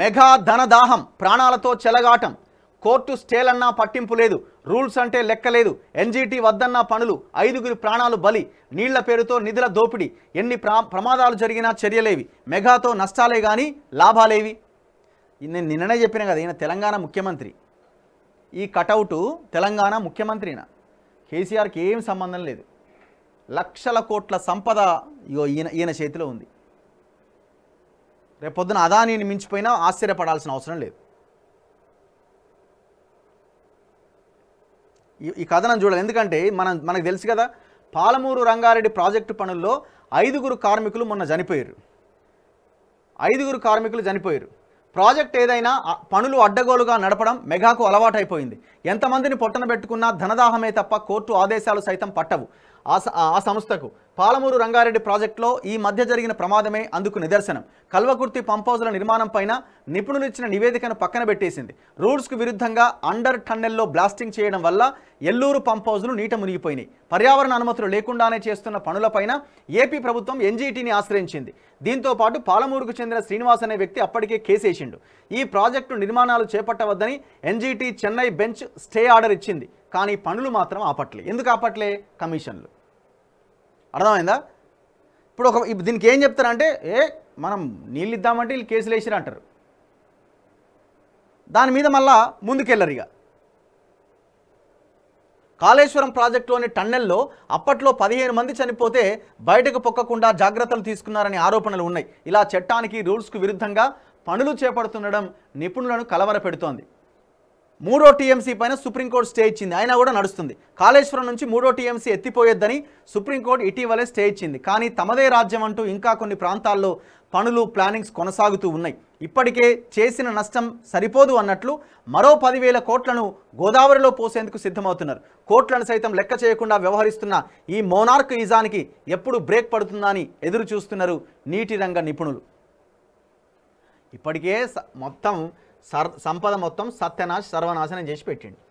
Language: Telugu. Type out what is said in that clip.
మెగా ధనదాహం ప్రాణాలతో చెలగాటం కోర్టు స్టేలన్నా పట్టింపు లేదు రూల్స్ అంటే లెక్కలేదు ఎన్జీటీ వద్దన్నా పనులు ఐదుగురి ప్రాణాలు బలి నీళ్ల పేరుతో నిధుల దోపిడీ ఎన్ని ప్రమాదాలు జరిగినా చర్యలేవి మెగాతో నష్టాలే కానీ లాభాలేవి నేను నిన్ననే చెప్పిన కదా ఈయన తెలంగాణ ముఖ్యమంత్రి ఈ కటౌటు తెలంగాణ ముఖ్యమంత్రిన కేసీఆర్కి ఏం సంబంధం లేదు లక్షల కోట్ల సంపద ఈయన ఈయన చేతిలో ఉంది రేపొద్దున అదానీని మించిపోయినా ఆశ్చర్యపడాల్సిన అవసరం లేదు ఈ కథనం చూడాలి ఎందుకంటే మనం మనకు తెలుసు కదా పాలమూరు రంగారెడ్డి ప్రాజెక్టు పనుల్లో ఐదుగురు కార్మికులు మొన్న చనిపోయారు ఐదుగురు కార్మికులు చనిపోయారు ప్రాజెక్ట్ ఏదైనా పనులు అడ్డగోలుగా నడపడం మెగాకు అలవాటైపోయింది ఎంతమందిని పొట్టన పెట్టుకున్నా ధనదాహమే తప్ప కోర్టు ఆదేశాలు సైతం పట్టవు ఆ సంస్థకు పాలమూరు రంగారెడ్డి ప్రాజెక్టులో ఈ మధ్య జరిగిన ప్రమాదమే అందుకు నిదర్శనం కల్వకుర్తి పంపౌజుల నిర్మాణం పైన నిపుణులు ఇచ్చిన నివేదికను పక్కన పెట్టేసింది రూల్స్కు విరుద్ధంగా అండర్ టన్నెల్లో బ్లాస్టింగ్ చేయడం వల్ల ఎల్లూరు పంపౌజులు నీట మునిగిపోయినాయి పర్యావరణ అనుమతులు లేకుండానే చేస్తున్న పనులపైన ఏపీ ప్రభుత్వం ఎన్జీటీని ఆశ్రయించింది దీంతో పాటు పాలమూరుకు చెందిన శ్రీనివాస్ అనే వ్యక్తి అప్పటికే కేసేసిండు ఈ ప్రాజెక్టు నిర్మాణాలు చేపట్టవద్దని NGT Chennai bench stay order ఇచ్చింది కానీ పనులు మాత్రం ఆపట్లే ఎందుకు ఆపట్లే కమిషన్లు అర్థమైందా ఇప్పుడు ఒక దీనికి ఏం చెప్తారంటే ఏ మనం నీళ్ళు ఇద్దామంటే వీళ్ళు కేసులు వేసిరు అంటారు దాని మీద మళ్ళా ముందుకెళ్ళరు ఇక కాళేశ్వరం ప్రాజెక్టులోని టన్నెల్లో అప్పట్లో పదిహేను మంది చనిపోతే బయటకు పొక్కకుండా జాగ్రత్తలు తీసుకున్నారనే ఆరోపణలు ఉన్నాయి ఇలా చట్టానికి రూల్స్కు విరుద్ధంగా పనులు చేపడుతుండడం నిపుణులను పెడుతోంది మూడో టీఎంసీ పైన సుప్రీంకోర్టు స్టే ఇచ్చింది అయినా కూడా నడుస్తుంది కాళేశ్వరం నుంచి మూడో టీఎంసీ ఎత్తిపోయొద్దని సుప్రీంకోర్టు ఇటీవలే స్టే ఇచ్చింది కానీ తమదే రాజ్యం అంటూ ఇంకా కొన్ని ప్రాంతాల్లో పనులు ప్లానింగ్స్ కొనసాగుతూ ఉన్నాయి ఇప్పటికే చేసిన నష్టం సరిపోదు అన్నట్లు మరో పదివేల కోట్లను గోదావరిలో పోసేందుకు సిద్ధమవుతున్నారు కోట్లను సైతం లెక్క చేయకుండా వ్యవహరిస్తున్న ఈ మోనార్క్ నిజానికి ఎప్పుడు బ్రేక్ పడుతుందని ఎదురు చూస్తున్నారు నీటి రంగ నిపుణులు ఇప్పటికే మొత్తం సంపద మొత్తం సత్యనాశ సర్వనాశనం చేసి పెట్టిండు